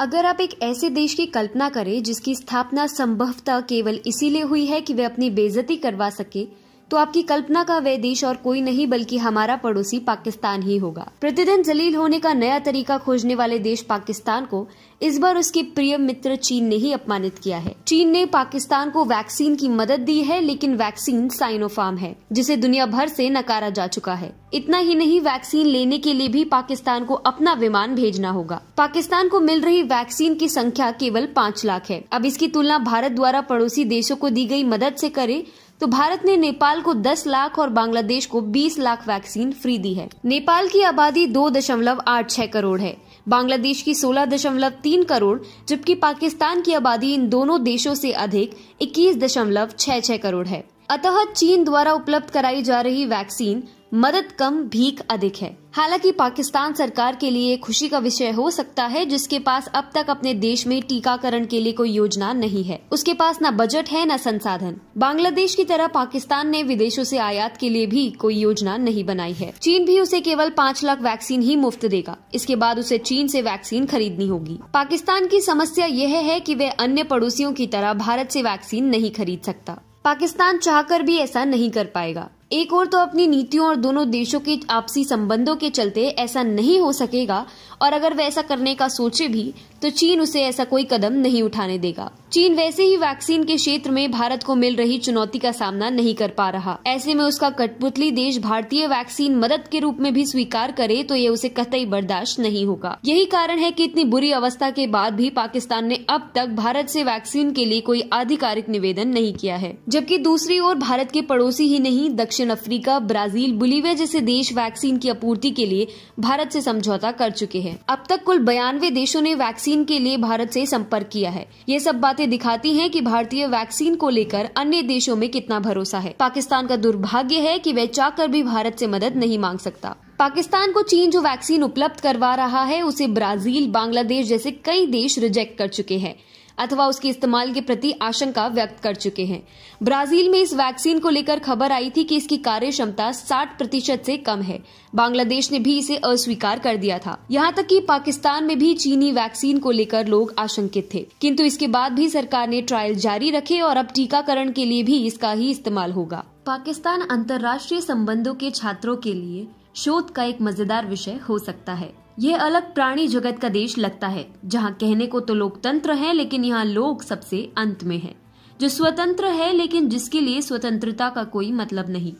अगर आप एक ऐसे देश की कल्पना करें जिसकी स्थापना संभवतः केवल इसीलिए हुई है कि वे अपनी बेजती करवा सके तो आपकी कल्पना का वह देश और कोई नहीं बल्कि हमारा पड़ोसी पाकिस्तान ही होगा प्रतिदिन जलील होने का नया तरीका खोजने वाले देश पाकिस्तान को इस बार उसके प्रिय मित्र चीन ने ही अपमानित किया है चीन ने पाकिस्तान को वैक्सीन की मदद दी है लेकिन वैक्सीन साइनोफार्म है जिसे दुनिया भर ऐसी नकारा जा चुका है इतना ही नहीं वैक्सीन लेने के लिए भी पाकिस्तान को अपना विमान भेजना होगा पाकिस्तान को मिल रही वैक्सीन की संख्या केवल पाँच लाख है अब इसकी तुलना भारत द्वारा पड़ोसी देशों को दी गई मदद से करे तो भारत ने नेपाल को 10 लाख और बांग्लादेश को 20 लाख वैक्सीन फ्री दी है नेपाल की आबादी 2.86 करोड़ है बांग्लादेश की 16.3 करोड़ जबकि पाकिस्तान की आबादी इन दोनों देशों से अधिक 21.66 करोड़ है अतः चीन द्वारा उपलब्ध कराई जा रही वैक्सीन मदद कम भीख अधिक है हालांकि पाकिस्तान सरकार के लिए खुशी का विषय हो सकता है जिसके पास अब तक अपने देश में टीकाकरण के लिए कोई योजना नहीं है उसके पास न बजट है न संसाधन बांग्लादेश की तरह पाकिस्तान ने विदेशों से आयात के लिए भी कोई योजना नहीं बनाई है चीन भी उसे केवल पाँच लाख वैक्सीन ही मुफ्त देगा इसके बाद उसे चीन से वैक्सीन खरीदनी होगी पाकिस्तान की समस्या यह है की वह अन्य पड़ोसियों की तरह भारत से वैक्सीन नहीं खरीद सकता पाकिस्तान चाहकर भी ऐसा नहीं कर पाएगा एक और तो अपनी नीतियों और दोनों देशों के आपसी संबंधों के चलते ऐसा नहीं हो सकेगा और अगर वह ऐसा करने का सोचे भी तो चीन उसे ऐसा कोई कदम नहीं उठाने देगा चीन वैसे ही वैक्सीन के क्षेत्र में भारत को मिल रही चुनौती का सामना नहीं कर पा रहा ऐसे में उसका कठपुतली देश भारतीय वैक्सीन मदद के रूप में भी स्वीकार करे तो ये उसे कतई बर्दाश्त नहीं होगा यही कारण है कि इतनी बुरी अवस्था के बाद भी पाकिस्तान ने अब तक भारत से वैक्सीन के लिए कोई आधिकारिक निवेदन नहीं किया है जबकि दूसरी ओर भारत के पड़ोसी ही नहीं दक्षिण दक्षिण अफ्रीका ब्राजील बुलिविया जैसे देश वैक्सीन की आपूर्ति के लिए भारत से समझौता कर चुके हैं अब तक कुल बयानवे देशों ने वैक्सीन के लिए भारत से संपर्क किया है ये सब बातें दिखाती हैं कि भारतीय वैक्सीन को लेकर अन्य देशों में कितना भरोसा है पाकिस्तान का दुर्भाग्य है कि वह चाहकर भी भारत से मदद नहीं मांग सकता पाकिस्तान को चीन जो वैक्सीन उपलब्ध करवा रहा है उसे ब्राजील बांग्लादेश जैसे कई देश रिजेक्ट कर चुके हैं अथवा उसके इस्तेमाल के प्रति आशंका व्यक्त कर चुके हैं ब्राजील में इस वैक्सीन को लेकर खबर आई थी कि इसकी कार्य क्षमता साठ प्रतिशत से कम है बांग्लादेश ने भी इसे अस्वीकार कर दिया था यहाँ तक कि पाकिस्तान में भी चीनी वैक्सीन को लेकर लोग आशंकित थे किंतु इसके बाद भी सरकार ने ट्रायल जारी रखे और अब टीकाकरण के लिए भी इसका ही इस्तेमाल होगा पाकिस्तान अंतर्राष्ट्रीय संबंधों के छात्रों के लिए शोध का एक मजेदार विषय हो सकता है यह अलग प्राणी जगत का देश लगता है जहाँ कहने को तो लोकतंत्र है लेकिन यहाँ लोग सबसे अंत में है जो स्वतंत्र है लेकिन जिसके लिए स्वतंत्रता का कोई मतलब नहीं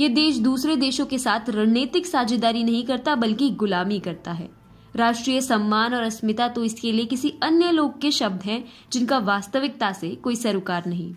ये देश दूसरे देशों के साथ रणनीतिक साझेदारी नहीं करता बल्कि गुलामी करता है राष्ट्रीय सम्मान और अस्मिता तो इसके लिए किसी अन्य लोग के शब्द हैं जिनका वास्तविकता से कोई सरोकार नहीं